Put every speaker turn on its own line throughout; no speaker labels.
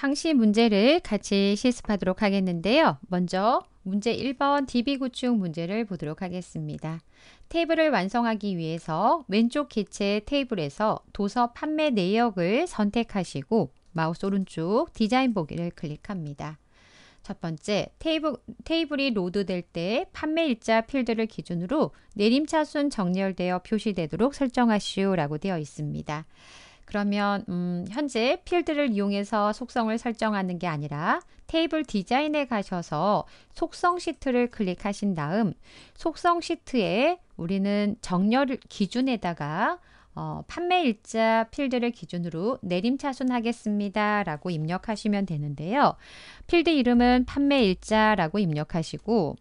상시 문제를 같이 실습하도록 하겠는데요. 먼저 문제 1번 DB구축 문제를 보도록 하겠습니다. 테이블을 완성하기 위해서 왼쪽 개체 테이블에서 도서 판매 내역을 선택하시고 마우스 오른쪽 디자인 보기를 클릭합니다. 첫 번째, 테이블, 테이블이 로드될 때 판매일자 필드를 기준으로 내림차순 정렬되어 표시되도록 설정하시오라고 되어 있습니다. 그러면 음, 현재 필드를 이용해서 속성을 설정하는 게 아니라 테이블 디자인에 가셔서 속성 시트를 클릭하신 다음 속성 시트에 우리는 정렬 기준에다가 어, 판매 일자 필드를 기준으로 내림차순 하겠습니다 라고 입력하시면 되는데요. 필드 이름은 판매 일자라고 입력하시고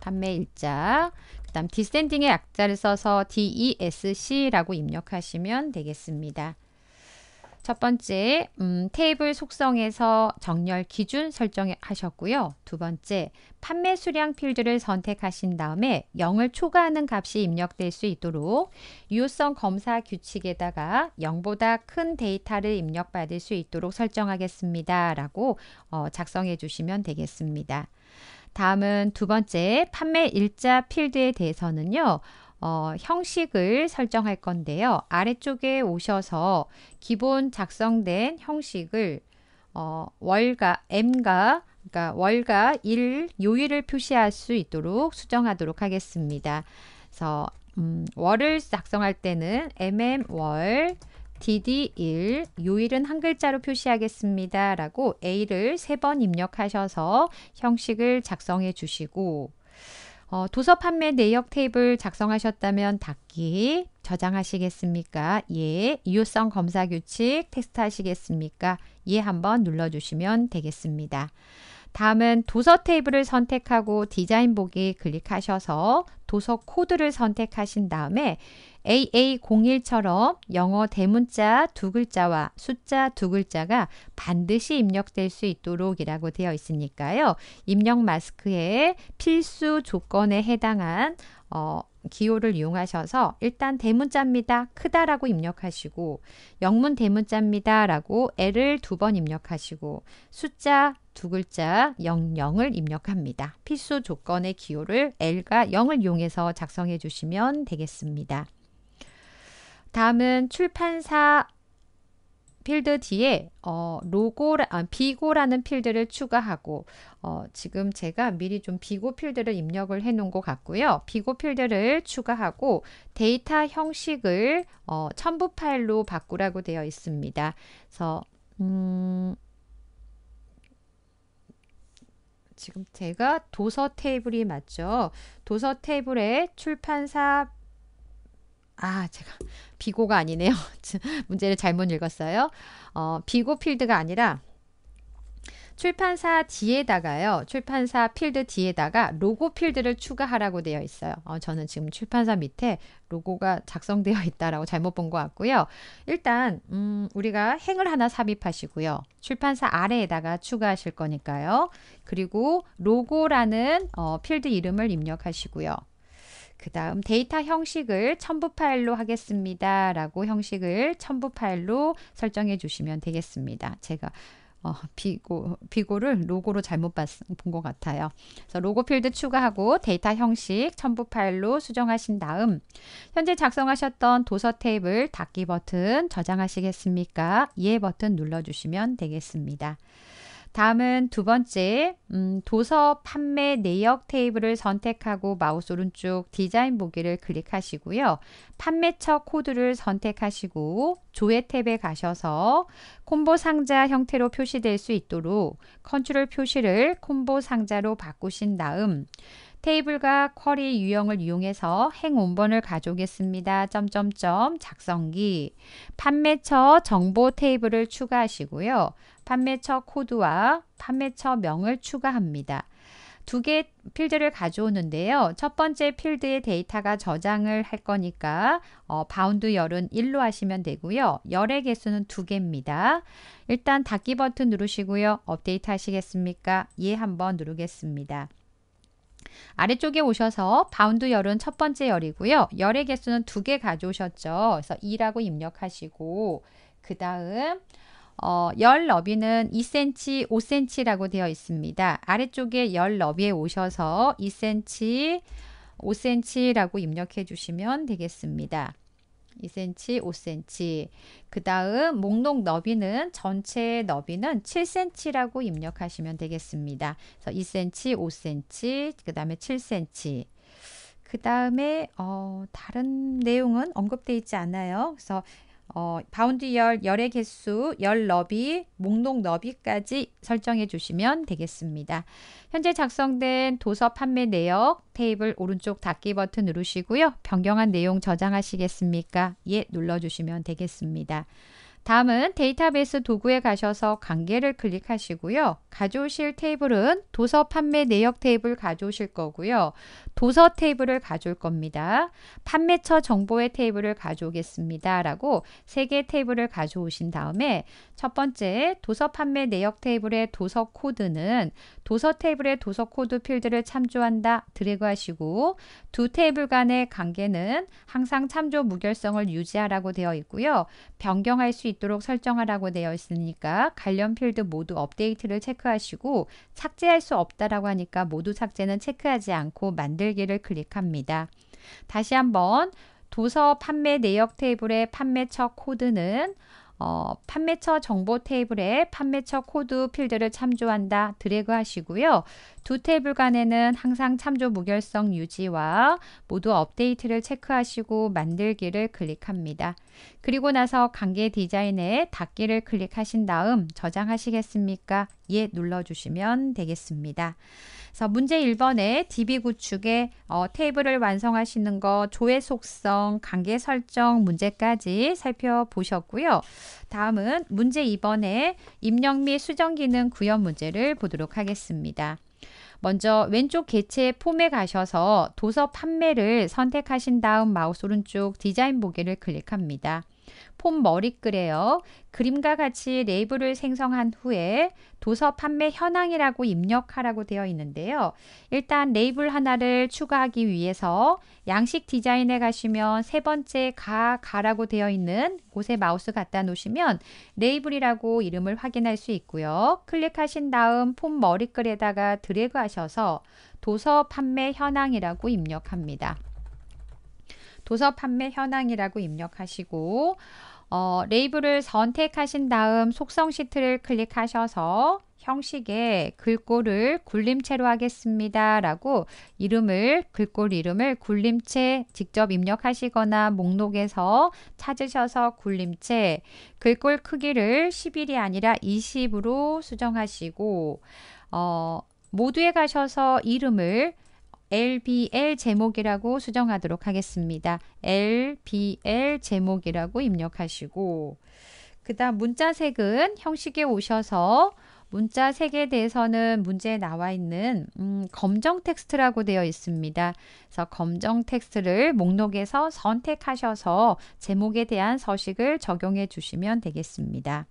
판매 일자 그 다음 디센딩의 약자를 써서 DESC라고 입력하시면 되겠습니다. 첫 번째, 음, 테이블 속성에서 정렬 기준 설정하셨고요. 두 번째, 판매 수량 필드를 선택하신 다음에 0을 초과하는 값이 입력될 수 있도록 유효성 검사 규칙에다가 0보다 큰 데이터를 입력받을 수 있도록 설정하겠습니다. 라고 어, 작성해 주시면 되겠습니다. 다음은 두 번째 판매 일자 필드에 대해서는요. 어, 형식을 설정할 건데요. 아래쪽에 오셔서 기본 작성된 형식을 어, 월가 M가 그러니까 월가 일 요일을 표시할 수 있도록 수정하도록 하겠습니다. 그래서 음, 월을 작성할 때는 mm 월 DD1, 요일은 한 글자로 표시하겠습니다. 라고 A를 세 번 입력하셔서 형식을 작성해 주시고 어, 도서 판매 내역 테이블 작성하셨다면 닫기 저장하시겠습니까? 예, 이유성 검사 규칙 텍스트 하시겠습니까? 예 한번 눌러주시면 되겠습니다. 다음은 도서 테이블을 선택하고 디자인 보기 클릭하셔서 도서 코드를 선택하신 다음에 AA01처럼 영어 대문자 두 글자와 숫자 두 글자가 반드시 입력될 수 있도록 이라고 되어 있으니까요. 입력 마스크에 필수 조건에 해당한 어, 기호를 이용하셔서 일단 대문자입니다. 크다라고 입력하시고 영문 대문자입니다라고 L을 두번 입력하시고 숫자 두 글자 00을 입력합니다. 필수 조건의 기호를 L과 0을 이용해서 작성해 주시면 되겠습니다. 다음은 출판사 필드 뒤에 어, 로고 아, 비고라는 필드를 추가하고 어, 지금 제가 미리 좀 비고 필드를 입력을 해 놓은 것 같고요. 비고 필드를 추가하고 데이터 형식을 어, 첨부 파일로 바꾸라고 되어 있습니다. 그래서 음, 지금 제가 도서 테이블이 맞죠? 도서 테이블에 출판사 아, 제가 비고가 아니네요. 문제를 잘못 읽었어요. 어, 비고 필드가 아니라 출판사 뒤에다가요. 출판사 필드 뒤에다가 로고 필드를 추가하라고 되어 있어요. 어, 저는 지금 출판사 밑에 로고가 작성되어 있다라고 잘못 본 것 같고요. 일단 음, 우리가 행을 하나 삽입하시고요. 출판사 아래에다가 추가하실 거니까요. 그리고 로고라는 어, 필드 이름을 입력하시고요. 그 다음 데이터 형식을 첨부 파일로 하겠습니다. 라고 형식을 첨부 파일로 설정해 주시면 되겠습니다. 제가 어, 비고, 비고를 로고로 잘못 본것 같아요. 그래서 로고 필드 추가하고 데이터 형식 첨부 파일로 수정하신 다음 현재 작성하셨던 도서 테이블 닫기 버튼 저장하시겠습니까? 예 버튼 눌러주시면 되겠습니다. 다음은 두 번째, 음, 도서 판매 내역 테이블을 선택하고 마우스 오른쪽 디자인 보기를 클릭하시고요. 판매처 코드를 선택하시고 조회 탭에 가셔서 콤보 상자 형태로 표시될 수 있도록 컨트롤 표시를 콤보 상자로 바꾸신 다음 테이블과 쿼리 유형을 이용해서 행원본을 가져오겠습니다. 점점점 작성기 판매처 정보 테이블을 추가하시고요. 판매처 코드와 판매처 명을 추가합니다. 두 개 필드를 가져오는데요. 첫 번째 필드에 데이터가 저장을 할 거니까 어, 바운드 열은 1로 하시면 되고요. 열의 개수는 두개입니다 일단 닫기 버튼 누르시고요. 업데이트 하시겠습니까? 예 한번 누르겠습니다. 아래쪽에 오셔서 바운드 열은 첫 번째 열이고요. 열의 개수는 두 개 가져오셨죠. 그래서 2라고 입력하시고 그 다음 어, 열 너비는 2cm, 5cm라고 되어 있습니다. 아래쪽에 열 너비에 오셔서 2cm, 5cm라고 입력해 주시면 되겠습니다. 2cm, 5cm. 그 다음 목록 너비는 전체 너비는 7cm라고 입력하시면 되겠습니다. 그래서 2cm, 5cm, 그 다음에 7cm. 그 다음에 어, 다른 내용은 언급되어 있지 않아요. 그래서 어, 바운드 열, 열의 개수, 열 너비, 목록 너비까지 설정해 주시면 되겠습니다. 현재 작성된 도서 판매 내역 테이블 오른쪽 닫기 버튼 누르시고요. 변경한 내용 저장하시겠습니까? 예, 눌러주시면 되겠습니다. 다음은 데이터베이스 도구에 가셔서 관계를 클릭하시고요. 가져오실 테이블은 도서 판매 내역 테이블 가져오실 거고요. 도서 테이블을 가져올 겁니다. 판매처 정보의 테이블을 가져오겠습니다. 라고 세 개 테이블을 가져오신 다음에 첫 번째 도서 판매 내역 테이블의 도서 코드는 도서 테이블의 도서 코드 필드를 참조한다 드래그 하시고 두 테이블 간의 관계는 항상 참조 무결성을 유지하라고 되어 있고요. 변경할 수 있다. 있도록 설정하라고 되어 있으니까 관련 필드 모두 업데이트를 체크하시고 삭제할 수 없다라고 하니까 모두 삭제는 체크하지 않고 만들기를 클릭합니다. 다시 한번 도서 판매 내역 테이블의 판매처 코드는 어, 판매처 정보 테이블에 판매처 코드 필드를 참조한다 드래그 하시고요. 두 테이블 간에는 항상 참조 무결성 유지와 모두 업데이트를 체크하시고 만들기를 클릭합니다. 그리고 나서 관계 디자인에 닫기를 클릭하신 다음 저장하시겠습니까? 예 눌러주시면 되겠습니다. 그래서 문제 1번에 DB 구축의 어, 테이블을 완성하시는 것, 조회 속성, 관계 설정 문제까지 살펴보셨고요. 다음은 문제 2번에 입력 및 수정 기능 구현 문제를 보도록 하겠습니다. 먼저 왼쪽 개체 폼에 가셔서 도서 판매를 선택하신 다음 마우스 오른쪽 디자인 보기를 클릭합니다. 폼 머리글에요. 그림과 같이 레이블을 생성한 후에 도서 판매 현황이라고 입력하라고 되어 있는데요. 일단 레이블 하나를 추가하기 위해서 양식 디자인에 가시면 세 번째 가, 가라고 되어 있는 곳에 마우스 갖다 놓으시면 레이블이라고 이름을 확인할 수 있고요. 클릭하신 다음 폼 머리글에다가 드래그 하셔서 도서 판매 현황이라고 입력합니다. 도서 판매 현황이라고 입력하시고 어, 레이블을 선택하신 다음 속성 시트를 클릭하셔서 형식의 글꼴을 굴림체로 하겠습니다. 라고 이름을, 글꼴 이름을 굴림체 직접 입력하시거나 목록에서 찾으셔서 굴림체, 글꼴 크기를 1 1이 아니라 20으로 수정하시고, 어, 모두에 가셔서 이름을 LBL 제목이라고 수정하도록 하겠습니다. LBL 제목이라고 입력하시고 그 다음 문자색은 형식에 오셔서 문자색에 대해서는 문제에 나와 있는 음, 검정 텍스트라고 되어 있습니다. 그래서 검정 텍스트를 목록에서 선택하셔서 제목에 대한 서식을 적용해 주시면 되겠습니다.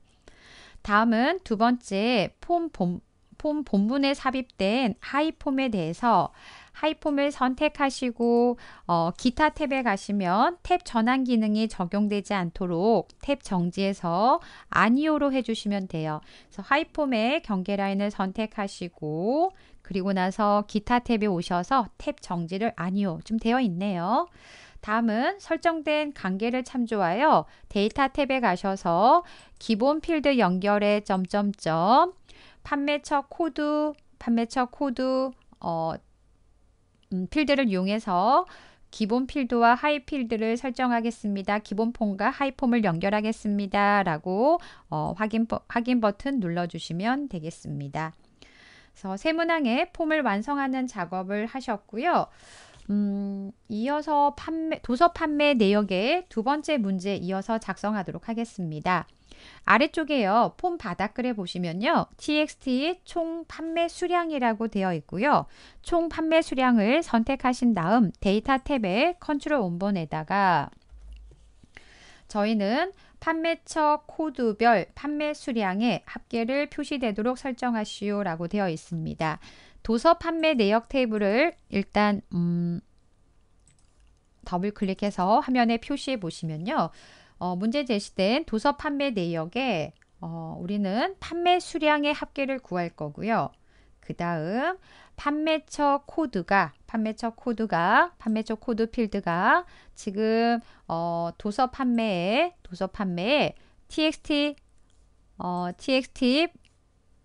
다음은 두 번째 폼, 본, 폼 본문에 삽입된 하이폼에 대해서 하이폼을 선택하시고 어, 기타 탭에 가시면 탭 전환 기능이 적용되지 않도록 탭 정지에서 아니오로 해주시면 돼요. 그래서 하이폼의 경계 라인을 선택하시고 그리고 나서 기타 탭에 오셔서 탭 정지를 아니오 좀 되어 있네요. 다음은 설정된 관계를 참조하여 데이터 탭에 가셔서 기본 필드 연결에 점점점 판매처 코드 판매처 코드 어, 음, 필드를 이용해서 기본 필드와 하이 필드를 설정하겠습니다. 기본 폼과 하이 폼을 연결하겠습니다. 라고 어, 확인, 확인 버튼 눌러주시면 되겠습니다. 그래서 세문항에 폼을 완성하는 작업을 하셨고요. 음, 이어서 판매, 도서 판매 내역의 두 번째 문제 이어서 작성하도록 하겠습니다. 아래쪽에요. 폼 바닥글에 보시면요. TXT의 총 판매 수량이라고 되어 있고요. 총 판매 수량을 선택하신 다음 데이터 탭에 컨트롤 온본에다가 저희는 판매처 코드별 판매 수량의 합계를 표시되도록 설정하시오 라고 되어 있습니다. 도서 판매 내역 테이블을 일단 음, 더블 클릭해서 화면에 표시해 보시면요. 어, 문제 제시된 도서 판매 내역에 어, 우리는 판매 수량의 합계를 구할 거고요. 그 다음 판매처 코드가 판매처 코드가 판매처 코드 필드가 지금 어, 도서 판매에 도서 판매에 txt 어, txt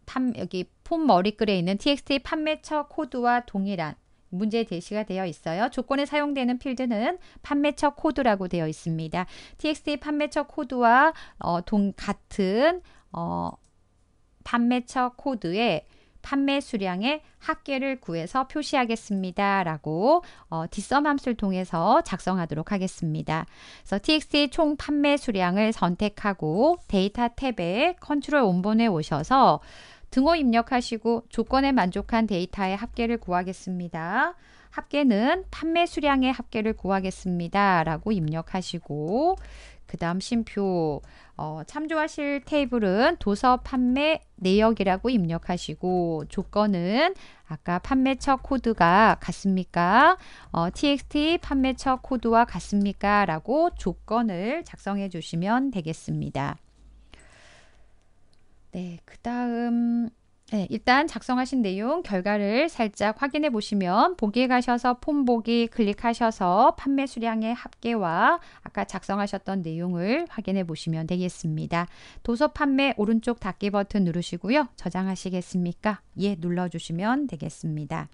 판 여기 폼 머리글에 있는 txt 판매처 코드와 동일한 문제 제시가 되어 있어요. 조건에 사용되는 필드는 판매처 코드라고 되어 있습니다. txt 판매처 코드와 어, 동 같은 어, 판매처 코드에 판매 수량의 합계를 구해서 표시하겠습니다. 라고 어, 뒷섬 함수를 통해서 작성하도록 하겠습니다. 그래서 txt 총 판매 수량을 선택하고 데이터 탭에 컨트롤 원본에 오셔서 등호 입력하시고 조건에 만족한 데이터의 합계를 구하겠습니다. 합계는 판매 수량의 합계를 구하겠습니다. 라고 입력하시고 그 다음 심표 어, 참조하실 테이블은 도서 판매 내역이라고 입력하시고 조건은 아까 판매처 코드가 같습니까? 어, txt 판매처 코드와 같습니까? 라고 조건을 작성해 주시면 되겠습니다. 네, 그 다음 네, 일단 작성하신 내용 결과를 살짝 확인해 보시면 보기에 가셔서 폼 보기 클릭하셔서 판매 수량의 합계와 아까 작성하셨던 내용을 확인해 보시면 되겠습니다. 도서 판매 오른쪽 닫기 버튼 누르시고요. 저장하시겠습니까? 예 눌러주시면 되겠습니다.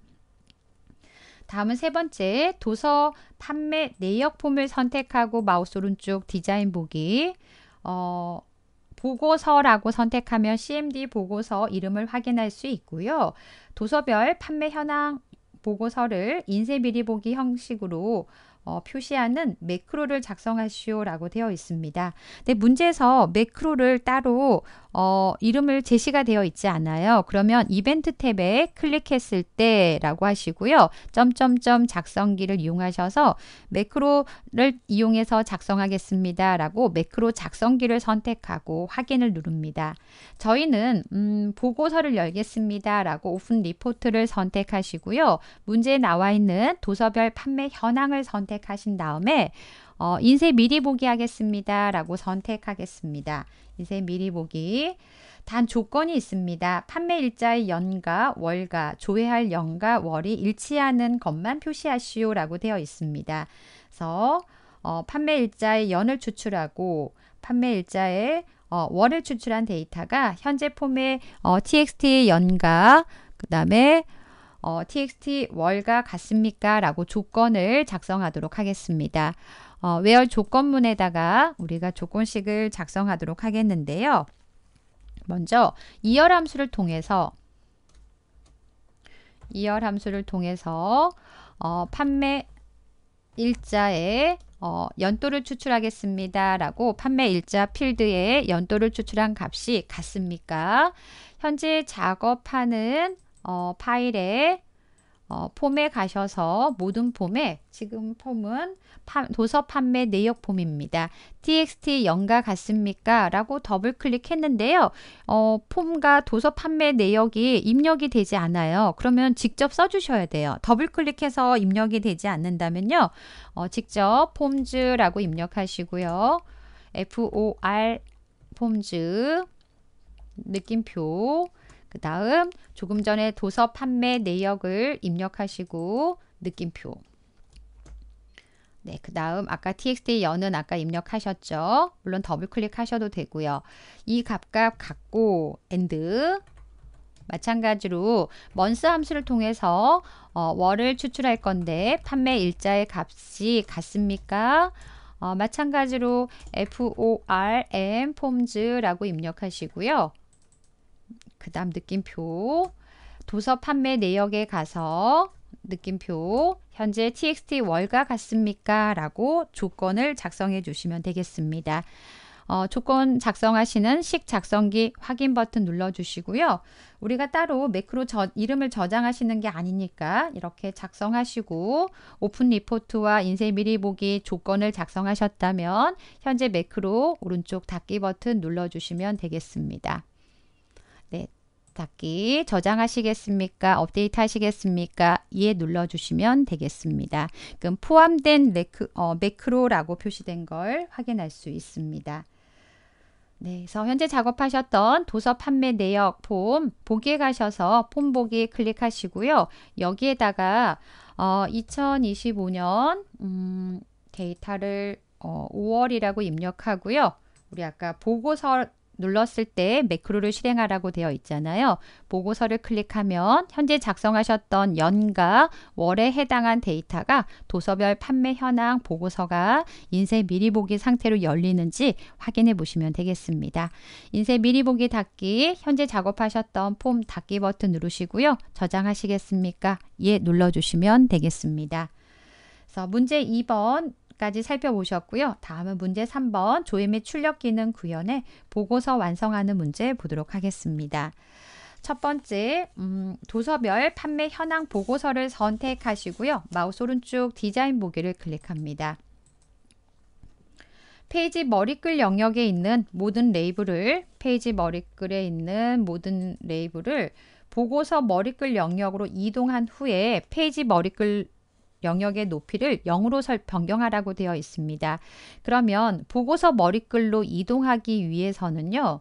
다음은 세 번째 도서 판매 내역 폼을 선택하고 마우스 오른쪽 디자인 보기 어, 보고서라고 선택하면 CMD 보고서 이름을 확인할 수 있고요. 도서별 판매 현황 보고서를 인쇄 미리 보기 형식으로 어, 표시하는 매크로를 작성하시오라고 되어 있습니다. 근데 문제에서 매크로를 따로 어, 이름을 제시가 되어 있지 않아요. 그러면 이벤트 탭에 클릭했을 때라고 하시고요. 점점점 작성기를 이용하셔서 매크로를 이용해서 작성하겠습니다라고 매크로 작성기를 선택하고 확인을 누릅니다. 저희는 음, 보고서를 열겠습니다라고 오픈 리포트를 선택하시고요. 문제에 나와 있는 도서별 판매 현황을 선택 선택하신 다음에 어, 인쇄 미리 보기 하겠습니다. 라고 선택하겠습니다. 인쇄 미리 보기. 단 조건이 있습니다. 판매 일자의 연가, 월가, 조회할 연가, 월이 일치하는 것만 표시하시오 라고 되어 있습니다. 그래서 어, 판매 일자의 연을 추출하고 판매 일자의 어, 월을 추출한 데이터가 현재 폼의 어, txt의 연가, 그 다음에 어, txt 월과 같습니까? 라고 조건을 작성하도록 하겠습니다. 어, 외열 조건문에다가 우리가 조건식을 작성하도록 하겠는데요. 먼저 이열 함수를 통해서 이열 함수를 통해서 어, 판매 일자의 어, 연도를 추출하겠습니다. 라고 판매 일자 필드에 연도를 추출한 값이 같습니까? 현재 작업하는 어, 파일에 어, 폼에 가셔서 모든 폼에 지금 폼은 파, 도서 판매 내역 폼입니다. txt 영과 같습니까? 라고 더블 클릭했는데요. 어, 폼과 도서 판매 내역이 입력이 되지 않아요. 그러면 직접 써주셔야 돼요. 더블 클릭해서 입력이 되지 않는다면요. 어, 직접 폼즈라고 입력하시고요. for 폼즈 느낌표 그 다음 조금 전에 도서 판매 내역을 입력하시고 느낌표 네, 그 다음 아까 txt 연은 아까 입력하셨죠? 물론 더블 클릭하셔도 되고요. 이 값값 같고 and 마찬가지로 먼스 함수를 통해서 어, 월을 추출할 건데 판매 일자의 값이 같습니까? 어, 마찬가지로 form 폼즈라고 입력하시고요. 그 다음 느낌표 도서 판매 내역에 가서 느낌표 현재 txt 월과 같습니까? 라고 조건을 작성해 주시면 되겠습니다. 어, 조건 작성하시는 식 작성기 확인 버튼 눌러주시고요. 우리가 따로 매크로 저, 이름을 저장하시는 게 아니니까 이렇게 작성하시고 오픈 리포트와 인쇄 미리 보기 조건을 작성하셨다면 현재 매크로 오른쪽 닫기 버튼 눌러주시면 되겠습니다. 네, 닫기 저장하시겠습니까? 업데이트 하시겠습니까? 예 눌러주시면 되겠습니다. 그럼 포함된 레크, 어, 매크로라고 표시된 걸 확인할 수 있습니다. 네, 그래서 현재 작업하셨던 도서 판매 내역 폼 보기에 가셔서 폼 보기 클릭하시고요. 여기에다가 어, 2025년 음, 데이터를 어, 5월이라고 입력하고요. 우리 아까 보고서 눌렀을 때 매크로를 실행하라고 되어 있잖아요. 보고서를 클릭하면 현재 작성하셨던 연과 월에 해당한 데이터가 도서별 판매 현황 보고서가 인쇄 미리 보기 상태로 열리는지 확인해 보시면 되겠습니다. 인쇄 미리 보기 닫기 현재 작업하셨던 폼 닫기 버튼 누르시고요. 저장하시겠습니까? 예 눌러주시면 되겠습니다. 그래서 문제 2번 까지 살펴보셨고요. 다음은 문제 3번 조임의 출력 기능 구현에 보고서 완성하는 문제 보도록 하겠습니다. 첫 번째, 음, 도서별 판매 현황 보고서를 선택하시고요. 마우스 오른쪽 디자인 보기를 클릭합니다. 페이지 머리글 영역에 있는 모든 레이블을 페이지 머리글에 있는 모든 레이블을 보고서 머리글 영역으로 이동한 후에 페이지 머리글 영역의 높이를 0으로 설, 변경하라고 되어 있습니다. 그러면 보고서 머리글로 이동하기 위해서는요.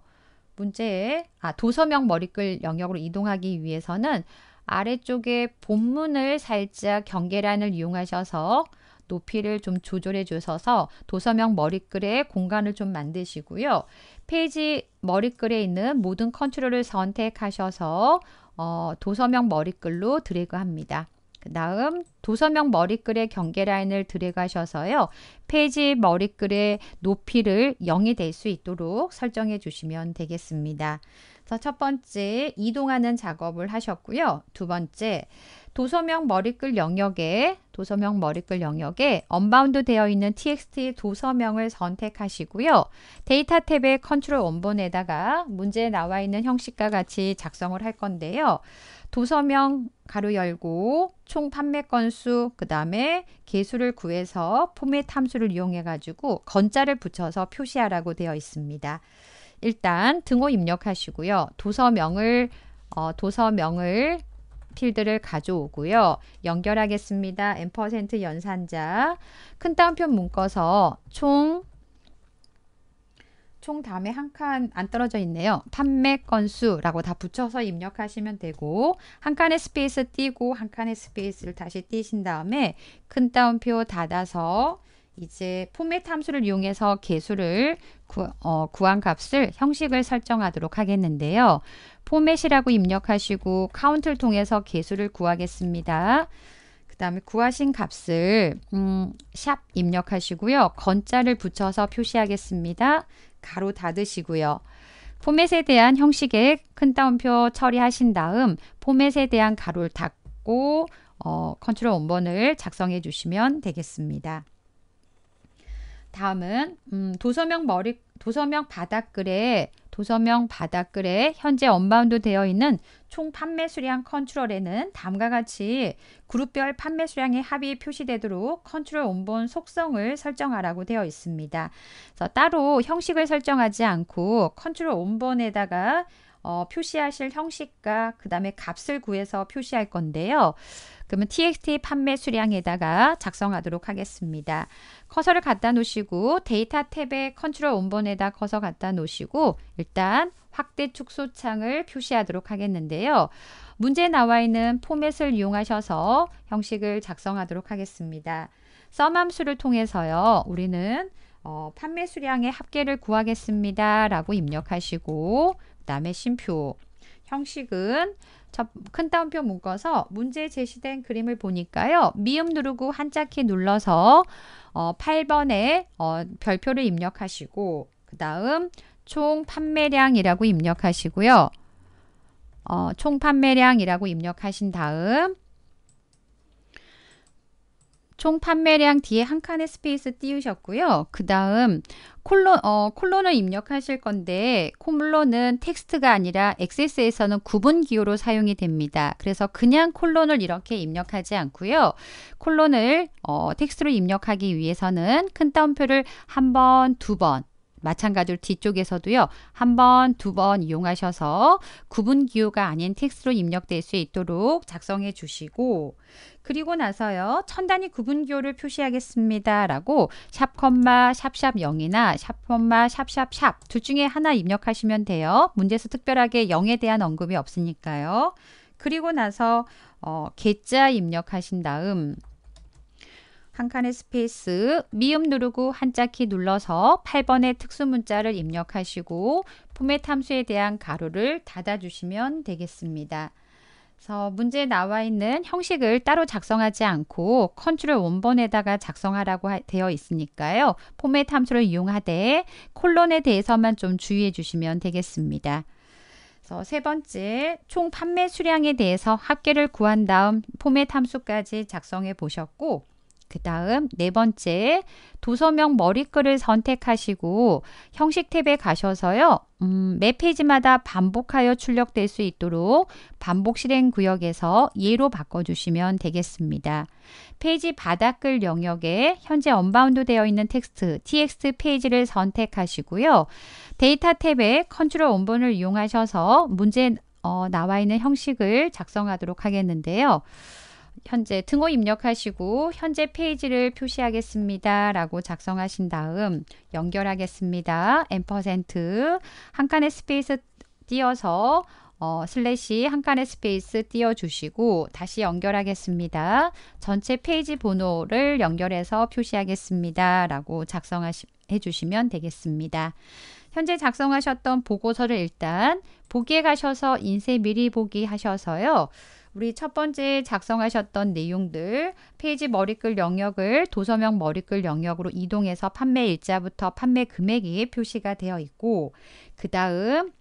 문제에 아, 도서명 머리글 영역으로 이동하기 위해서는 아래쪽에 본문을 살짝 경계란을 이용하셔서 높이를 좀 조절해 주셔서 도서명 머리글에 공간을 좀 만드시고요. 페이지 머리글에 있는 모든 컨트롤을 선택하셔서 어, 도서명 머리글로 드래그합니다. 그 다음 도서명 머리글의 경계 라인을 들어가셔서요. 페이지 머리글의 높이를 0이 될 수 있도록 설정해 주시면 되겠습니다. 그첫 번째 이동하는 작업을 하셨고요. 두 번째 도서명 머리글 영역에 도서명 머리글 영역에 언바운드 되어 있는 txt 도서명을 선택하시고요. 데이터 탭의 컨트롤 원본에다가 문제에 나와 있는 형식과 같이 작성을 할 건데요. 도서명 가로 열고 총 판매 건수 그 다음에 개수를 구해서 포맷 함수를 이용해 가지고 건자를 붙여서 표시하라고 되어 있습니다. 일단 등호 입력하시고요. 도서명을 어, 도서명을 필드를 가져오고요. 연결하겠습니다. 앰 연산자 큰 따옴표 묶어서 총총 다음에 한 칸 안 떨어져 있네요. 판매 건수라고 다 붙여서 입력하시면 되고 한 칸의 스페이스 띄고 한 칸의 스페이스를 다시 띄신 다음에 큰 따옴표 닫아서 이제 포맷 함수를 이용해서 개수를 구, 어, 구한 값을 형식을 설정하도록 하겠는데요. 포맷이라고 입력하시고 카운트를 통해서 개수를 구하겠습니다. 그 다음에 구하신 값을 음, 샵 입력하시고요. 건자를 붙여서 표시하겠습니다. 가로 닫으시고요. 포맷에 대한 형식의 큰 따옴표 처리하신 다음 포맷에 대한 가로를 닫고 어, 컨트롤 원본을 작성해 주시면 되겠습니다. 다음은 음, 도서명 머리 도서명 바닥글에 도서명 바닥글에 현재 언바운드 되어 있는 총 판매 수량 컨트롤에는 다음과 같이 그룹별 판매 수량의 합이 표시되도록 컨트롤 온본 속성을 설정하라고 되어 있습니다. 그래서 따로 형식을 설정하지 않고 컨트롤 온본에다가 어, 표시하실 형식과 그 다음에 값을 구해서 표시할 건데요. 그러면 txt 판매 수량에다가 작성하도록 하겠습니다. 커서를 갖다 놓으시고 데이터 탭에 컨트롤 원본에다 커서 갖다 놓으시고 일단 확대 축소 창을 표시하도록 하겠는데요. 문제 나와 있는 포맷을 이용하셔서 형식을 작성하도록 하겠습니다. 썸함수를 통해서요. 우리는 어, 판매 수량의 합계를 구하겠습니다. 라고 입력하시고 그 다음에 심표 형식은 큰 따옴표 묶어서 문제에 제시된 그림을 보니까요. 미음 누르고 한자키 눌러서 어, 8번에 어, 별표를 입력하시고 그 다음 총 판매량이라고 입력하시고요. 어, 총 판매량이라고 입력하신 다음 총 판매량 뒤에 한 칸의 스페이스 띄우셨고요. 그 다음 콜론, 어, 콜론을 입력하실 건데 콜론은 텍스트가 아니라 액세스에서는 구분 기호로 사용이 됩니다. 그래서 그냥 콜론을 이렇게 입력하지 않고요. 콜론을 어, 텍스트로 입력하기 위해서는 큰 따옴표를 한 번, 두 번, 마찬가지로 뒤쪽에서도요. 한 번, 두 번 이용하셔서 구분 기호가 아닌 텍스트로 입력될 수 있도록 작성해 주시고 그리고 나서요. 천 단위 구분 기호를 표시하겠습니다. 라고 샵 콤마 샵샵 0이나 샵 콤마 샵샵 샵둘 중에 하나 입력하시면 돼요. 문제에서 특별하게 0에 대한 언급이 없으니까요. 그리고 나서 어, 개자 입력하신 다음 한 칸의 스페이스 미음 누르고 한자키 눌러서 8번의 특수문자를 입력하시고 포맷 함수에 대한 가로를 닫아주시면 되겠습니다. 그래서 문제에 나와 있는 형식을 따로 작성하지 않고 컨트롤 원본에다가 작성하라고 하, 되어 있으니까요. 포맷 함수를 이용하되 콜론에 대해서만 좀 주의해 주시면 되겠습니다. 그래서 세 번째, 총 판매 수량에 대해서 합계를 구한 다음 포맷 함수까지 작성해 보셨고 그 다음 네 번째 도서명 머리글을 선택하시고 형식 탭에 가셔서요. 음, 매 페이지마다 반복하여 출력될 수 있도록 반복 실행 구역에서 예로 바꿔주시면 되겠습니다. 페이지 바닥글 영역에 현재 언바운드 되어 있는 텍스트 t x 페이지를 선택하시고요. 데이터 탭에 컨트롤 원본을 이용하셔서 문제 어, 나와 있는 형식을 작성하도록 하겠는데요. 현재 등호 입력하시고 현재 페이지를 표시하겠습니다. 라고 작성하신 다음 연결하겠습니다. 앰퍼센트 한 칸의 스페이스 띄어서 어, 슬래시 한 칸의 스페이스 띄어주시고 다시 연결하겠습니다. 전체 페이지 번호를 연결해서 표시하겠습니다. 라고 작성해 주시면 되겠습니다. 현재 작성하셨던 보고서를 일단 보기에 가셔서 인쇄 미리 보기 하셔서요. 우리 첫 번째 작성하셨던 내용들 페이지 머리글 영역을 도서명 머리글 영역으로 이동해서 판매 일자부터 판매 금액이 표시가 되어 있고 그 다음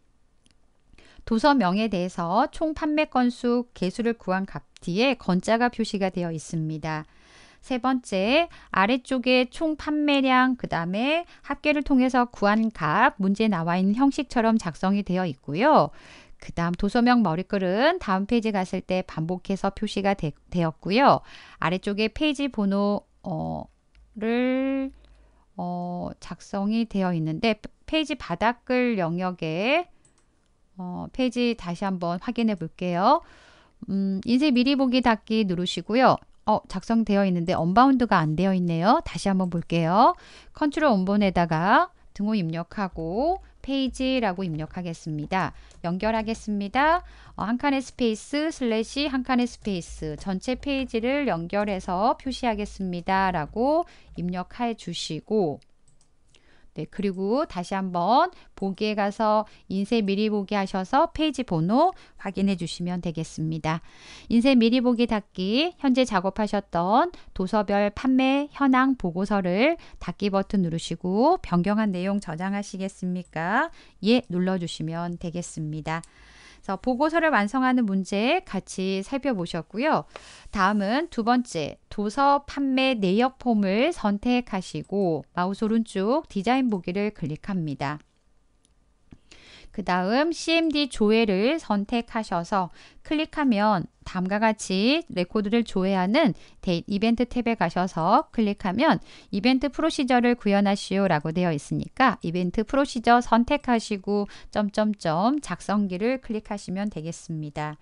도서명에 대해서 총 판매 건수 개수를 구한 값 뒤에 건자가 표시가 되어 있습니다. 세 번째, 아래쪽에 총 판매량, 그 다음에 합계를 통해서 구한 값, 문제 나와 있는 형식처럼 작성이 되어 있고요. 그 다음 도서명 머리글은 다음 페이지 갔을 때 반복해서 표시가 되, 었고요 아래쪽에 페이지 번호를 어, 어, 작성이 되어 있는데 페이지 바닥글 영역에 어, 페이지 다시 한번 확인해 볼게요. 음, 인쇄 미리 보기 닫기 누르시고요. 어, 작성되어 있는데 언바운드가 안 되어 있네요. 다시 한번 볼게요. 컨트롤 원본에다가 등호 입력하고 페이지라고 입력하겠습니다. 연결하겠습니다. 어, 한 칸의 스페이스 슬래시 한 칸의 스페이스 전체 페이지를 연결해서 표시하겠습니다. 라고 입력해 주시고 네, 그리고 다시 한번 보기에 가서 인쇄 미리 보기 하셔서 페이지 번호 확인해 주시면 되겠습니다. 인쇄 미리 보기 닫기 현재 작업하셨던 도서별 판매 현황 보고서를 닫기 버튼 누르시고 변경한 내용 저장하시겠습니까? 예 눌러 주시면 되겠습니다. 그래서 보고서를 완성하는 문제 같이 살펴보셨고요. 다음은 두 번째 도서 판매 내역 폼을 선택하시고 마우스 오른쪽 디자인 보기를 클릭합니다. 그 다음 CMD 조회를 선택하셔서 클릭하면 다음과 같이 레코드를 조회하는 이벤트 탭에 가셔서 클릭하면 이벤트 프로시저를 구현하시오 라고 되어 있으니까 이벤트 프로시저 선택하시고 점점점 작성기를 클릭하시면 되겠습니다.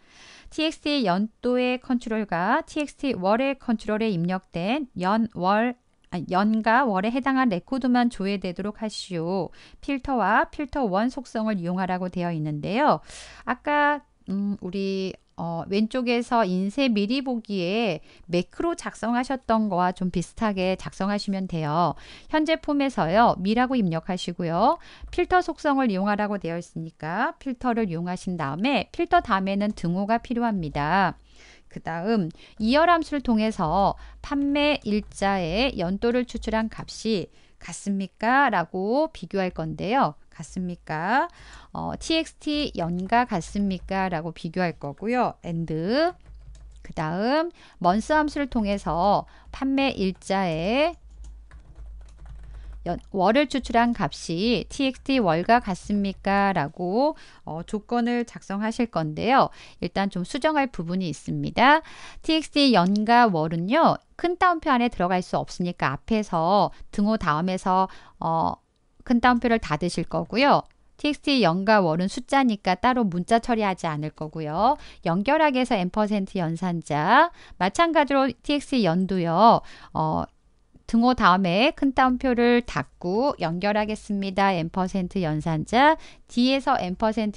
txt 연도의 컨트롤과 txt 월의 컨트롤에 입력된 연, 월, 아, 연과 월에 해당한 레코드만 조회되도록 하시오. 필터와 필터 원 속성을 이용하라고 되어 있는데요. 아까 음, 우리 어, 왼쪽에서 인쇄 미리 보기에 매크로 작성하셨던 거와 좀 비슷하게 작성하시면 돼요. 현재 폼에서요. 미라고 입력하시고요. 필터 속성을 이용하라고 되어 있으니까 필터를 이용하신 다음에 필터 다음에는 등호가 필요합니다. 그 다음 이열함수를 통해서 판매 일자의 연도를 추출한 값이 같습니까? 라고 비교할 건데요. 같습니까? 어, txt 연가 같습니까? 라고 비교할 거고요. and 그 다음 먼스 함수를 통해서 판매 일자의 월을 추출한 값이 txt 월과 같습니까? 라고 어, 조건을 작성하실 건데요. 일단 좀 수정할 부분이 있습니다. txt 연과 월은요. 큰 따옴표 안에 들어갈 수 없으니까 앞에서 등호 다음에서 어, 큰 따옴표를 닫으실 거고요. txt 연과 월은 숫자니까 따로 문자 처리하지 않을 거고요. 연결하기 해서 n% 연산자 마찬가지로 txt 연도요. 어, 등호 다음에 큰 따옴표를 닫고 연결하겠습니다. 앰 연산자 D에서 앰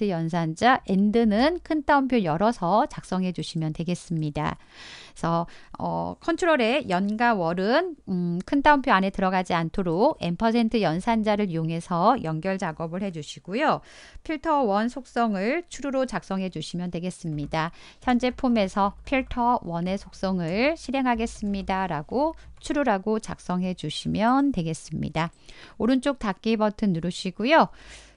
연산자 AND는 큰 따옴표 열어서 작성해 주시면 되겠습니다. 그래서 어, 컨트롤의 연과 월은 음, 큰 따옴표 안에 들어가지 않도록 n% 연산자를 이용해서 연결 작업을 해주시고요. 필터 원 속성을 true로 작성해 주시면 되겠습니다. 현재 폼에서 필터 원의 속성을 실행하겠습니다. 라고 추루라고 작성해 주시면 되겠습니다. 오른쪽 닫기 버튼 누르시고요.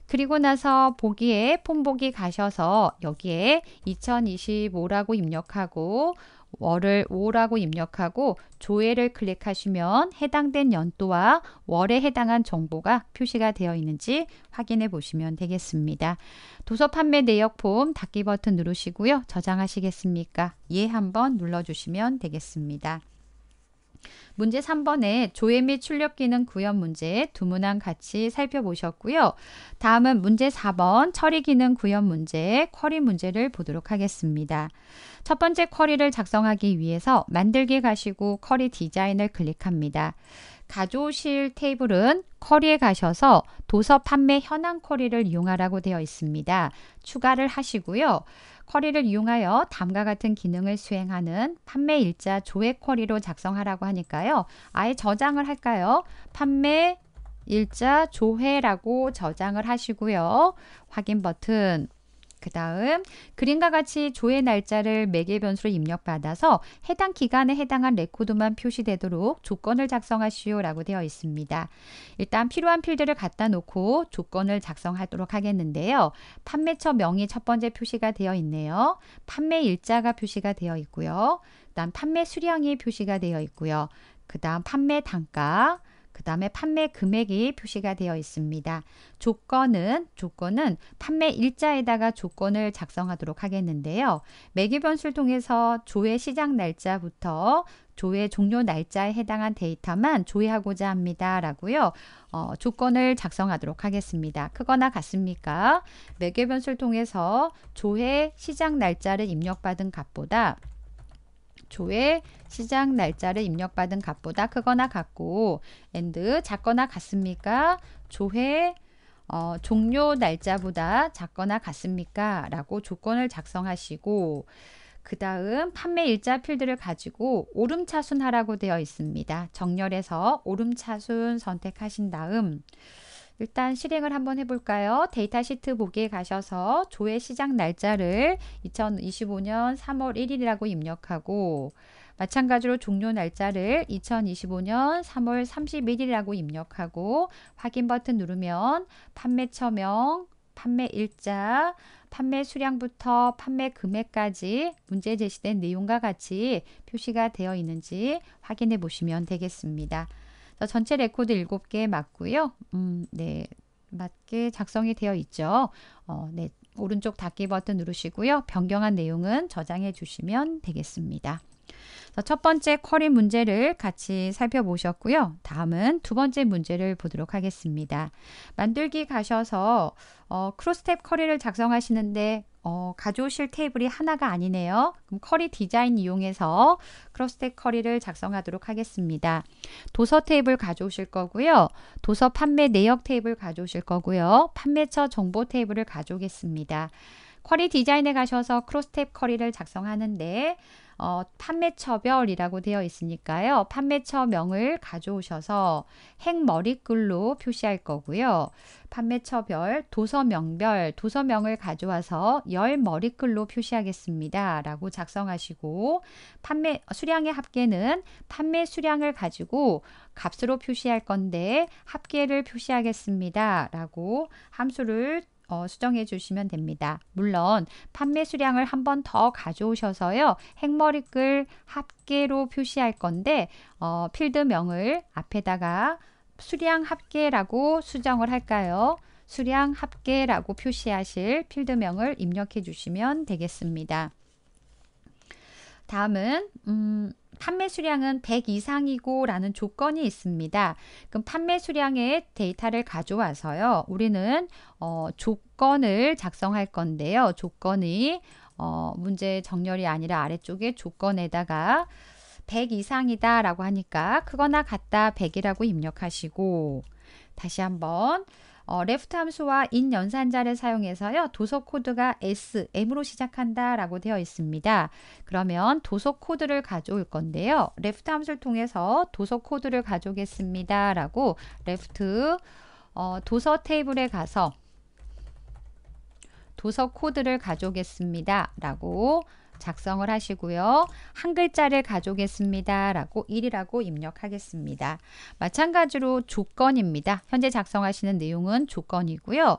그리고 나서 보기에 폼보기 가셔서 여기에 2025라고 입력하고 월을 5라고 입력하고 조회를 클릭하시면 해당된 연도와 월에 해당한 정보가 표시가 되어 있는지 확인해 보시면 되겠습니다. 도서 판매 내역 폼 닫기 버튼 누르시고요. 저장하시겠습니까? 예 한번 눌러주시면 되겠습니다. 문제 3번에 조회 및 출력 기능 구현 문제 두 문항 같이 살펴보셨고요. 다음은 문제 4번 처리 기능 구현 문제, 쿼리 문제를 보도록 하겠습니다. 첫 번째 쿼리를 작성하기 위해서 만들기 가시고 쿼리 디자인을 클릭합니다. 가져오실 테이블은 쿼리에 가셔서 도서 판매 현황 쿼리를 이용하라고 되어 있습니다. 추가를 하시고요. 쿼리를 이용하여 다음과 같은 기능을 수행하는 판매 일자 조회 쿼리로 작성하라고 하니까요. 아예 저장을 할까요? 판매 일자 조회라고 저장을 하시고요. 확인 버튼 그 다음 그림과 같이 조회 날짜를 매개 변수로 입력받아서 해당 기간에 해당한 레코드만 표시되도록 조건을 작성하시오 라고 되어 있습니다. 일단 필요한 필드를 갖다 놓고 조건을 작성하도록 하겠는데요. 판매처 명이 첫 번째 표시가 되어 있네요. 판매 일자가 표시가 되어 있고요. 그 다음 판매 수량이 표시가 되어 있고요. 그 다음 판매 단가, 그 다음에 판매 금액이 표시가 되어 있습니다. 조건은 조건은 판매 일자에다가 조건을 작성하도록 하겠는데요. 매개 변수를 통해서 조회 시작 날짜부터 조회 종료 날짜에 해당한 데이터만 조회하고자 합니다. 라고요. 어, 조건을 작성하도록 하겠습니다. 크거나 같습니까? 매개 변수를 통해서 조회 시작 날짜를 입력받은 값보다 초에 시작 날짜를 입력받은 값보다 크거나 같고 and 작거나 같습니까? 조회 어, 종료 날짜보다 작거나 같습니까? 라고 조건을 작성하시고 그 다음 판매 일자 필드를 가지고 오름차순 하라고 되어 있습니다. 정렬해서 오름차순 선택하신 다음 일단 실행을 한번 해볼까요? 데이터 시트 보기에 가셔서 조회 시작 날짜를 2025년 3월 1일이라고 입력하고 마찬가지로 종료 날짜를 2025년 3월 31일이라고 입력하고 확인 버튼 누르면 판매처명, 판매 일자, 판매 수량부터 판매 금액까지 문제 제시된 내용과 같이 표시가 되어 있는지 확인해 보시면 되겠습니다. 어, 전체 레코드 7개 맞고요. 음, 네. 맞게 작성이 되어 있죠. 어, 네. 오른쪽 닫기 버튼 누르시고요. 변경한 내용은 저장해 주시면 되겠습니다. 첫 번째 쿼리 문제를 같이 살펴보셨고요. 다음은 두 번째 문제를 보도록 하겠습니다. 만들기 가셔서 어, 크로스탭 쿼리를 작성하시는데 어, 가져오실 테이블이 하나가 아니네요. 그럼 커리 디자인 이용해서 크로스텍 커리를 작성하도록 하겠습니다. 도서 테이블 가져오실 거고요. 도서 판매 내역 테이블 가져오실 거고요. 판매처 정보 테이블을 가져오겠습니다. 커리 디자인에 가셔서 크로스텍 커리를 작성하는데 어, 판매처별이라고 되어 있으니까요. 판매처명을 가져오셔서 행머리글로 표시할 거고요. 판매처별, 도서명별, 도서명을 가져와서 열 머리글로 표시하겠습니다. 라고 작성하시고 판매 수량의 합계는 판매 수량을 가지고 값으로 표시할 건데 합계를 표시하겠습니다. 라고 함수를 어, 수정해 주시면 됩니다. 물론 판매 수량을 한번 더 가져오셔서요. 행머리글 합계로 표시할 건데 어, 필드명을 앞에다가 수량 합계라고 수정을 할까요? 수량 합계라고 표시하실 필드명을 입력해 주시면 되겠습니다. 다음은 음, 판매 수량은 100 이상이고 라는 조건이 있습니다. 그럼 판매 수량의 데이터를 가져와서요. 우리는 어, 조건을 작성할 건데요. 조건이 어, 문제 정렬이 아니라 아래쪽에 조건에다가 100 이상이다 라고 하니까 크거나 같다 100이라고 입력하시고 다시 한번 어, left 함수와 in 연산자를 사용해서요. 도서 코드가 s, m으로 시작한다라고 되어 있습니다. 그러면 도서 코드를 가져올 건데요. left 함수를 통해서 도서 코드를 가져오겠습니다라고 left 어, 도서 테이블에 가서 도서 코드를 가져오겠습니다라고 작성을 하시고요. 한 글자를 가져오겠습니다. 라고 1이라고 입력하겠습니다. 마찬가지로 조건입니다. 현재 작성하시는 내용은 조건이고요.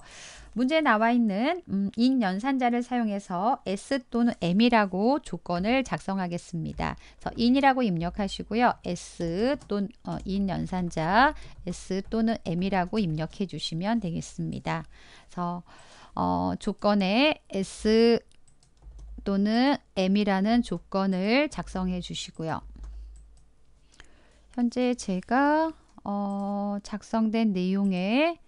문제에 나와 있는 음, 인 연산자를 사용해서 S 또는 M이라고 조건을 작성하겠습니다. 그래서 인이라고 입력하시고요. S 또는 어, 인 연산자 S 또는 M이라고 입력해 주시면 되겠습니다. 그래서 어, 조건에 S 또는 M이라는 조건을 작성해 주시고요. 현재 제가 어, 작성된 내용에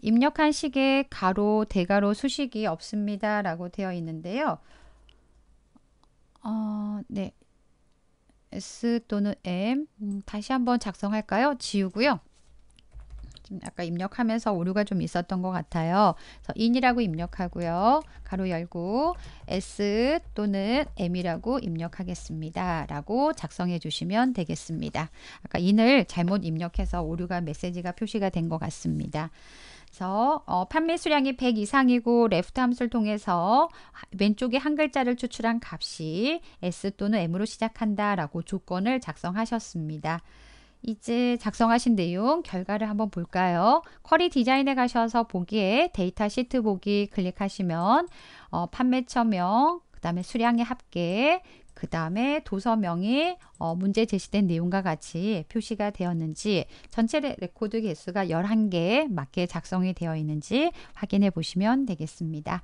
입력한 식의 가로, 대가로 수식이 없습니다. 라고 되어 있는데요. 어, 네. S 또는 M. 음, 다시 한번 작성할까요? 지우고요. 아까 입력하면서 오류가 좀 있었던 것 같아요. 그래서 in이라고 입력하고요. 가로 열고 s 또는 m이라고 입력하겠습니다. 라고 작성해 주시면 되겠습니다. 아까 in을 잘못 입력해서 오류가 메시지가 표시가 된 것 같습니다. 그래서 어, 판매 수량이 100 이상이고 레프트 함수를 통해서 왼쪽에 한 글자를 추출한 값이 S 또는 M으로 시작한다라고 조건을 작성하셨습니다. 이제 작성하신 내용 결과를 한번 볼까요? 쿼리 디자인에 가셔서 보기에 데이터 시트 보기 클릭하시면 어, 판매처명, 그 다음에 수량의 합계, 그 다음에 도서명이 어, 문제 제시된 내용과 같이 표시가 되었는지 전체 레코드 개수가 열한 개 맞게 작성이 되어 있는지 확인해 보시면 되겠습니다.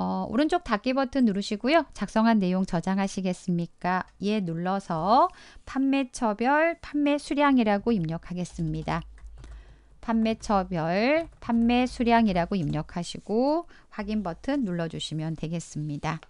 어, 오른쪽 닫기 버튼 누르시고요. 작성한 내용 저장하시겠습니까? 예 눌러서 판매처별 판매 수량이라고 입력하겠습니다. 판매처별 판매 수량이라고 입력하시고 확인 버튼 눌러주시면 되겠습니다.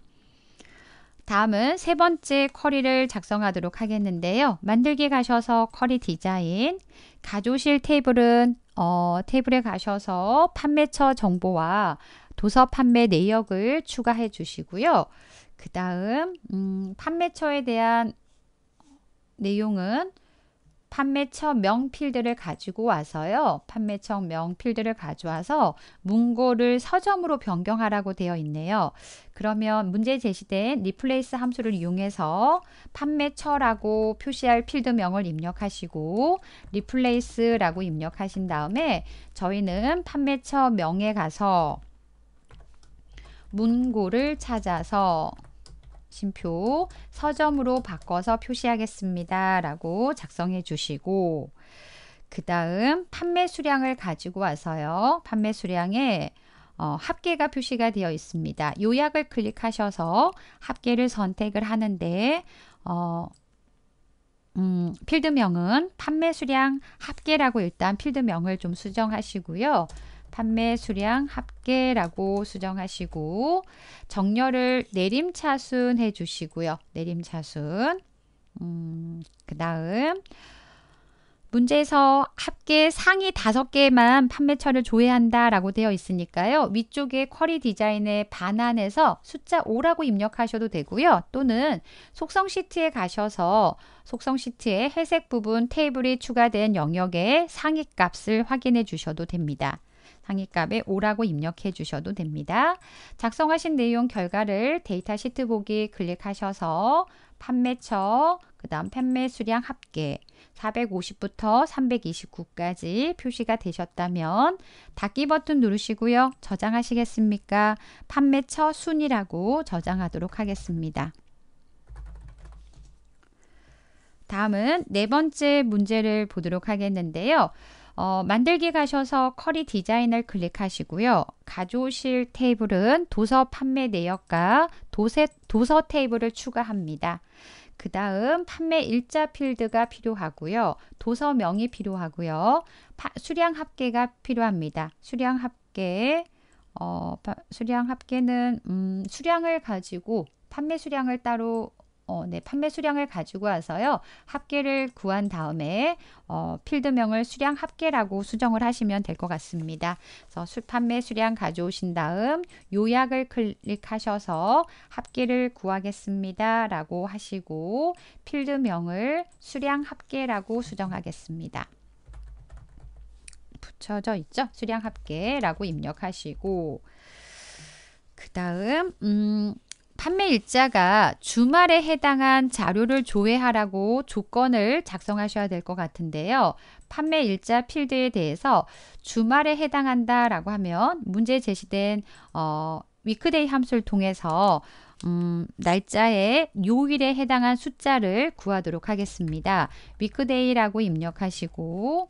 다음은 세 번째 커리를 작성하도록 하겠는데요. 만들기 가셔서 커리 디자인, 가조실 테이블은 어, 테이블에 가셔서 판매처 정보와 도서 판매 내역을 추가해 주시고요. 그 다음 음, 판매처에 대한 내용은 판매처 명 필드를 가지고 와서요. 판매처 명 필드를 가져와서 문고를 서점으로 변경하라고 되어 있네요. 그러면 문제 제시된 리플레이스 함수를 이용해서 판매처라고 표시할 필드명을 입력하시고 리플레이스라고 입력하신 다음에 저희는 판매처 명에 가서 문고를 찾아서 심표 서점으로 바꿔서 표시하겠습니다. 라고 작성해 주시고 그 다음 판매 수량을 가지고 와서요. 판매 수량에 어, 합계가 표시가 되어 있습니다. 요약을 클릭하셔서 합계를 선택을 하는데 어, 음, 필드명은 판매 수량 합계라고 일단 필드명을 좀 수정하시고요. 판매 수량 합계라고 수정하시고 정렬을 내림차순 해주시고요. 내림차순 음, 그 다음 문제에서 합계 상위 다섯 개만 판매처를 조회한다 라고 되어 있으니까요. 위쪽에 쿼리 디자인에 반환해서 숫자 5라고 입력하셔도 되고요. 또는 속성 시트에 가셔서 속성 시트의 회색 부분 테이블이 추가된 영역에 상위 값을 확인해 주셔도 됩니다. 항의값에 5라고 입력해 주셔도 됩니다. 작성하신 내용 결과를 데이터 시트 보기 클릭하셔서 판매처, 그 다음 판매 수량 합계 450부터 329까지 표시가 되셨다면 닫기 버튼 누르시고요. 저장하시겠습니까? 판매처 순이라고 저장하도록 하겠습니다. 다음은 네 번째 문제를 보도록 하겠는데요. 어, 만들기 가셔서 커리 디자인을 클릭하시고요. 가져오실 테이블은 도서 판매 내역과 도세, 도서 테이블을 추가합니다. 그 다음 판매 일자 필드가 필요하고요. 도서명이 필요하고요. 파, 수량 합계가 필요합니다. 수량 합계, 어, 파, 수량 합계는 음, 수량을 가지고 판매 수량을 따로 어, 네, 판매 수량을 가지고 와서요. 합계를 구한 다음에 어, 필드명을 수량 합계라고 수정을 하시면 될 것 같습니다. 그래서 수, 판매 수량 가져오신 다음 요약을 클릭하셔서 합계를 구하겠습니다. 라고 하시고 필드명을 수량 합계라고 수정하겠습니다. 붙여져 있죠? 수량 합계라고 입력하시고 그 다음 음, 판매 일자가 주말에 해당한 자료를 조회하라고 조건을 작성하셔야 될 것 같은데요. 판매 일자 필드에 대해서 주말에 해당한다 라고 하면 문제 제시된 어, 위크데이 함수를 통해서 음, 날짜에 요일에 해당한 숫자를 구하도록 하겠습니다. 위크데이라고 입력하시고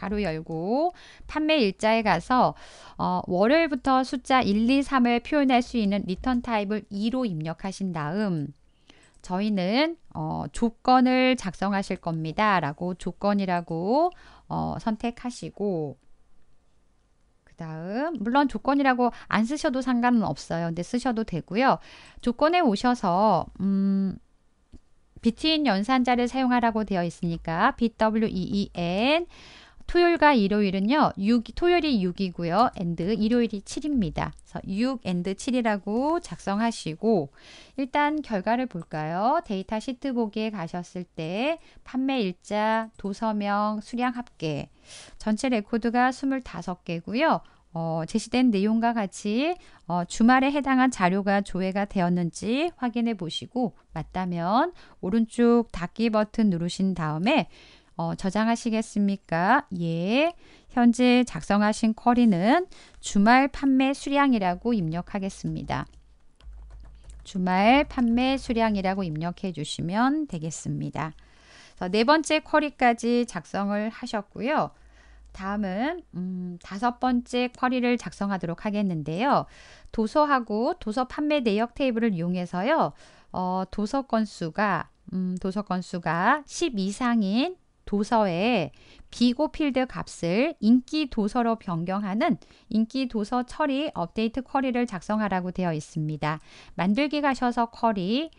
가로 열고 판매 일자에 가서 어, 월요일부터 숫자 1, 2, 3을 표현할 수 있는 리턴 타입을 2로 입력하신 다음 저희는 어, 조건을 작성하실 겁니다. 라고 조건이라고 어, 선택하시고 그 다음 물론 조건이라고 안 쓰셔도 상관은 없어요. 근데 쓰셔도 되고요. 조건에 오셔서 음, 비트인 연산자를 사용하라고 되어 있으니까 BWEEN 토요일과 일요일은요. 6, 토요일이 6이고요. 엔드 일요일이 7입니다. 그래서 6 엔드 d 7이라고 작성하시고 일단 결과를 볼까요? 데이터 시트 보기에 가셨을 때 판매 일자, 도서명, 수량 합계 전체 레코드가 25개고요. 어, 제시된 내용과 같이 어, 주말에 해당한 자료가 조회가 되었는지 확인해 보시고 맞다면 오른쪽 닫기 버튼 누르신 다음에 어, 저장하시겠습니까? 예. 현재 작성하신 쿼리는 주말 판매 수량이라고 입력하겠습니다. 주말 판매 수량이라고 입력해 주시면 되겠습니다. 네 번째 쿼리까지 작성을 하셨고요. 다음은 음, 다섯 번째 쿼리를 작성하도록 하겠는데요. 도서하고 도서 판매 내역 테이블을 이용해서요. 어, 도서 건수가 음, 도서 건수가 10 이상인 도서에 비고필드 값을 인기 도서로 변경하는 인기 도서 처리 업데이트 쿼리를 작성하라고 되어 있습니다. 만들기 가셔서 쿼리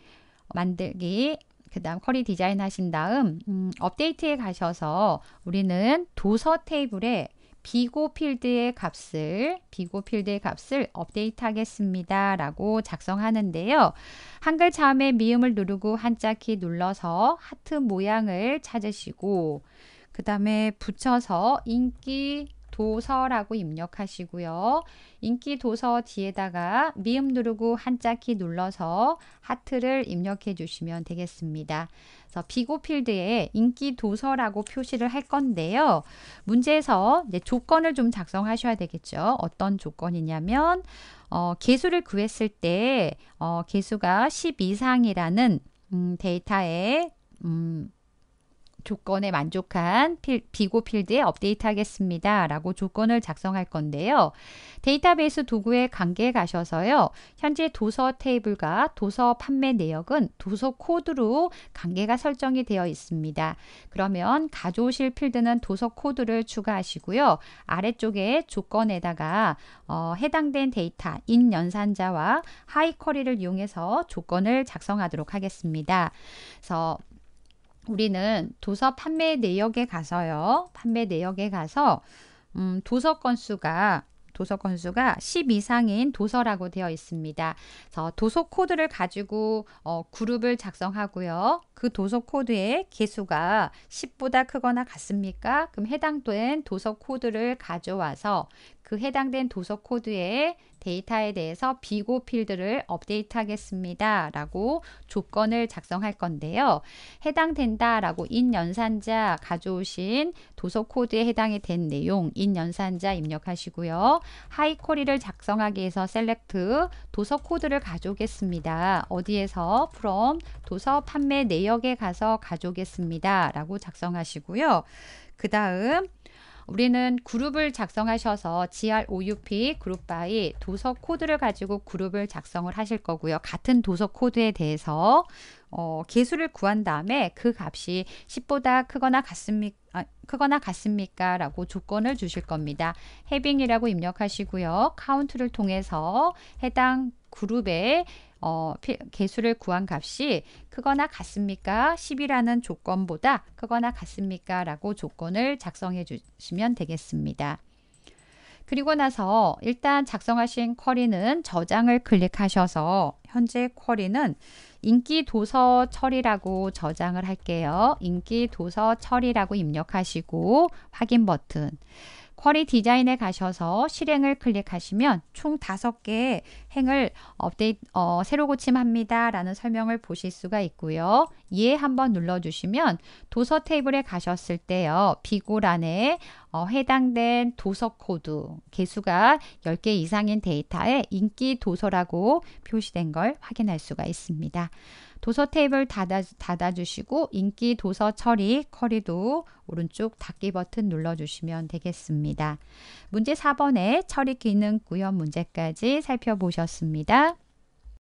만들기 그 다음 쿼리 디자인 하신 다음 음, 업데이트에 가셔서 우리는 도서 테이블에 비고 필드의 값을 비고 필드의 값을 업데이트 하겠습니다 라고 작성하는데요 한글 자음에 미음을 누르고 한자 키 눌러서 하트 모양을 찾으시고 그 다음에 붙여서 인기 도서라고 입력하시고요. 인기 도서 뒤에다가 미음 누르고 한자 키 눌러서 하트를 입력해 주시면 되겠습니다. 그래서 비고 필드에 인기 도서라고 표시를 할 건데요. 문제에서 조건을 좀 작성하셔야 되겠죠. 어떤 조건이냐면 어, 개수를 구했을 때 어, 개수가 10 이상이라는 음, 데이터에 음, 조건에 만족한 필, 비고 필드에 업데이트하겠습니다. 라고 조건을 작성할 건데요. 데이터베이스 도구에 관계에 가셔서요. 현재 도서 테이블과 도서 판매 내역은 도서 코드로 관계가 설정이 되어 있습니다. 그러면 가져오실 필드는 도서 코드를 추가하시고요. 아래쪽에 조건에다가 어, 해당된 데이터, 인 연산자와 하이커리를 이용해서 조건을 작성하도록 하겠습니다. 그래서 우리는 도서 판매 내역에 가서요. 판매 내역에 가서 음, 도서 건수가 도서 건수가 10 이상인 도서라고 되어 있습니다. 그래서 도서 코드를 가지고 어, 그룹을 작성하고요. 그 도서 코드의 개수가 10보다 크거나 같습니까? 그럼 해당된 도서 코드를 가져와서 그 해당된 도서 코드에 데이터에 대해서 비고 필드를 업데이트 하겠습니다. 라고 조건을 작성할 건데요. 해당된다 라고 인연산자 가져오신 도서 코드에 해당이 된 내용 인연산자 입력하시고요. 하이쿼리를 작성하기 위해서 셀렉트 도서 코드를 가져오겠습니다. 어디에서 from 도서 판매 내역에 가서 가져오겠습니다. 라고 작성하시고요. 그 다음 우리는 그룹을 작성하셔서 g r o u p 그룹 바이 도서 코드를 가지고 그룹을 작성을 하실 거고요. 같은 도서 코드에 대해서 어, 개수를 구한 다음에 그 값이 10보다 크거나 같습니까? 아, 크거나 같습니까? 라고 조건을 주실 겁니다. 해빙이라고 입력하시고요. 카운트를 통해서 해당 그룹의 어, 개수를 구한 값이 크거나 같습니까? 10이라는 조건보다 크거나 같습니까? 라고 조건을 작성해 주시면 되겠습니다. 그리고 나서 일단 작성하신 쿼리는 저장을 클릭하셔서 현재 쿼리는 인기 도서 처리라고 저장을 할게요. 인기 도서 처리라고 입력하시고 확인 버튼. 쿼리 디자인에 가셔서 실행을 클릭하시면 총 다섯 개의 행을 업데이트, 어, 새로 고침합니다. 라는 설명을 보실 수가 있고요. 예 한번 눌러주시면 도서 테이블에 가셨을 때요. 비고란에 어, 해당된 도서 코드 개수가 10개 이상인 데이터에 인기 도서라고 표시된 걸 확인할 수가 있습니다. 도서 테이블 닫아, 닫아주시고 인기 도서 처리 커리도 오른쪽 닫기 버튼 눌러주시면 되겠습니다. 문제 4번의 처리 기능 구현 문제까지 살펴보셨습니다.